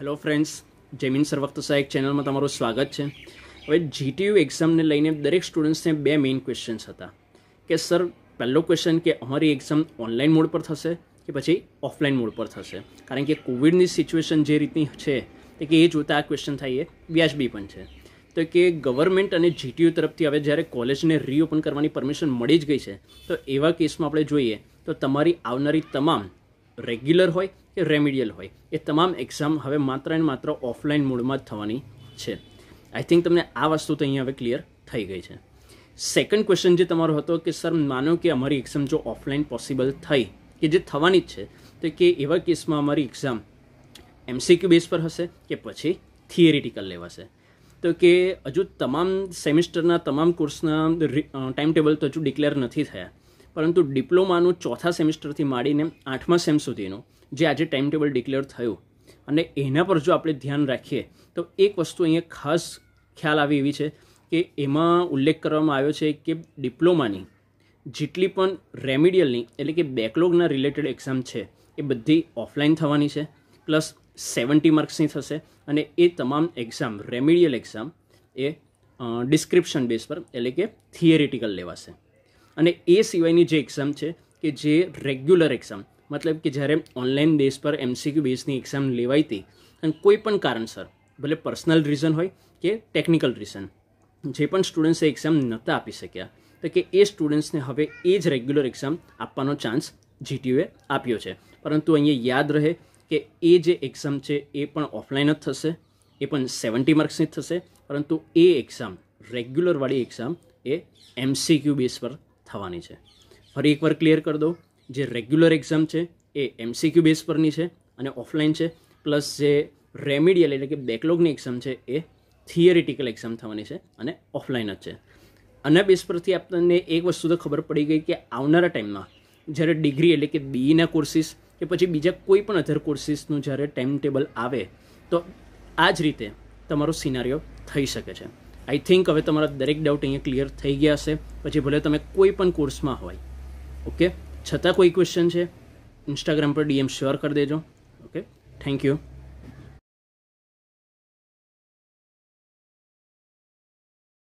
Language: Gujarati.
હેલો ફ્રેન્ડ્સ જમીન સર્વક્તસા એક ચેનલમાં તમારું સ્વાગત છે હવે જીટીયુ એક્ઝામને લઈને દરેક સ્ટુડન્ટ્સને બે મેઇન ક્વેશ્ચન્સ હતા કે સર પહેલો ક્વેશ્ચન કે અમારી એક્ઝામ ઓનલાઈન મોડ પર થશે કે પછી ઓફલાઈન મોડ પર થશે કારણ કે કોવિડની સિચ્યુએશન જે રીતની છે તે કે એ જોતા આ ક્વેશ્ચન થાય એ વ્યાજબી પણ છે તો કે ગવર્મેન્ટ અને જીટીયુ તરફથી હવે જ્યારે કોલેજને રીઓપન કરવાની પરમિશન મળી જ ગઈ છે તો એવા કેસમાં આપણે જોઈએ તો તમારી આવનારી તમામ રેગ્યુલર હોય કે રેમિડિયલ હોય એ તમામ એક્ઝામ હવે માત્ર ને માત્ર ઓફલાઈન મોડમાં જ થવાની છે આઈ થિંક તમને આ વસ્તુ તો અહીંયા હવે ક્લિયર થઈ ગઈ છે સેકન્ડ ક્વેશ્ચન જે તમારો હતો કે સર માનો કે અમારી એક્ઝામ જો ઓફલાઈન પોસિબલ થઈ કે જે થવાની જ છે તો કે એવા કેસમાં અમારી એક્ઝામ એમસીક્યુ બેઝ પર હશે કે પછી થિયરિટિકલ લેવાશે તો કે હજુ તમામ સેમિસ્ટરના તમામ કોર્સના ટાઈમ ટેબલ તો હજુ ડિક્લેર નથી થયા પરંતુ ડિપ્લોમાનું ચોથા સેમિસ્ટરથી માંડીને આઠમા સેમ સુધીનું જે આજે ટાઈમ ટેબલ ડિક્લેર થયું અને એના પર જો આપણે ધ્યાન રાખીએ તો એક વસ્તુ અહીંયા ખાસ ખ્યાલ આવી એવી છે કે એમાં ઉલ્લેખ કરવામાં આવ્યો છે કે ડિપ્લોમાની જેટલી પણ રેમિડિયલની એટલે કે બેકલોગના રિલેટેડ એક્ઝામ છે એ બધી ઓફલાઈન થવાની છે પ્લસ સેવન્ટી માર્ક્સની થશે અને એ તમામ એક્ઝામ રેમિડિયલ એક્ઝામ એ ડિસ્ક્રિપ્શન બેઝ પર એટલે કે થિયરિટિકલ લેવાશે અને એ સિવાયની જે એક્ઝામ છે કે જે રેગ્યુલર એક્ઝામ મતલબ કે જ્યારે ઓનલાઈન બેસ પર એમસીક્યુ બેઝની એક્ઝામ લેવાઈ હતી અને કોઈ પણ કારણસર ભલે પર્સનલ રીઝન હોય કે ટેકનિકલ રીઝન જે પણ સ્ટુડન્ટ્સે એક્ઝામ નહોતા આપી શક્યા તો કે એ સ્ટુડન્ટ્સને હવે એ જ રેગ્યુલર એક્ઝામ આપવાનો ચાન્સ જીટીયુએ આપ્યો છે પરંતુ અહીંયા યાદ રહે કે એ જે એક્ઝામ છે એ પણ ઓફલાઈન જ થશે એ પણ સેવન્ટી માર્ક્સની જ થશે પરંતુ એ એક્ઝામ રેગ્યુલરવાળી એક્ઝામ એ એમસીક્યુ બેઝ પર થવાની છે ફરી એકવાર ક્લિયર કરી દઉં જે રેગ્યુલર એક્ઝામ છે એ એમસીક્યુ બેઝ પરની છે અને ઓફલાઈન છે પ્લસ જે રેમિડિયલ એટલે કે બેકલોગની એક્ઝામ છે એ થિયરિટિકલ એક્ઝામ થવાની છે અને ઓફલાઈન જ છે આના બેઝ પરથી આપણને એક વસ્તુ તો ખબર પડી ગઈ કે આવનારા ટાઈમમાં જ્યારે ડિગ્રી એટલે કે બીઈના e કોર્સિસ કે પછી બીજા કોઈ પણ અધર કોર્સિસનું જ્યારે ટાઈમ ટેબલ આવે તો આ જ રીતે તમારો સિનારીઓ થઈ શકે છે આઈ થિંક હવે તમારા દરેક ડાઉટ અહીંયા ક્લિયર થઈ ગયા છે પછી ભલે તમે કોઈ પણ કોર્સમાં હોય ઓકે છતાં કોઈ ક્વેશ્ચન છે ઇન્સ્ટાગ્રામ પર ડીએમ શેર કરી દેજો ઓકે થેન્ક યુ